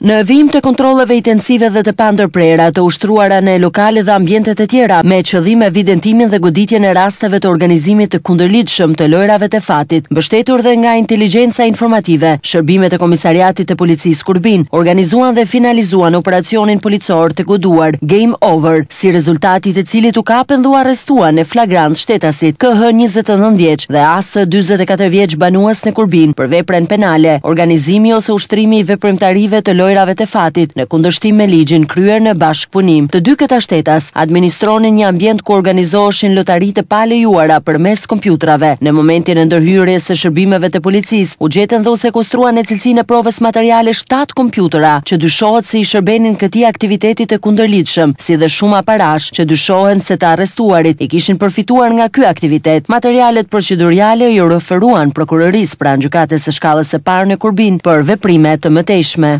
Në vim të kontroleve intensive dhe të pandër prera të ushtruara në lokale dhe ambjentet e tjera me qëllim e videntimin dhe goditje në rasteve të organizimit të kundërlitëshëm të lojrave të fatit, bështetur dhe nga inteligenca informative, shërbimet e komisariatit të policis Kurbin, organizuan dhe finalizuan operacionin policor të goduar Game Over, si rezultatit e cilit u kapën dhu arrestuan në flagrant shtetasit KH 29 vjeq dhe AS 24 vjeq banuas në Kurbin për veprën penale, organizimi ose ushtrimi i veprimtarive të lojrave lojrave të fatit në kundështim me ligjin kryer në bashkëpunim. Të dy këta shtetas administronin një ambient ku organizoheshin lotari të për përmes kompjuterave. Në momentin e ndërhyrjes së shërbimeve të policisë, u gjetën dhe u sekuestruan në cilësinë e provës materiale 7 kompjutra që dyshohet se i shërbenin këtij aktiviteti të kundërligjshëm, si dhe shumë aparash që dyshohen se të arrestuarit i kishin përfituar nga ky aktivitet. Materialet procedurale i referuan prokurorisë pranë gjykatës së shkallës së parë në Kurbin për veprime të mëtejshme.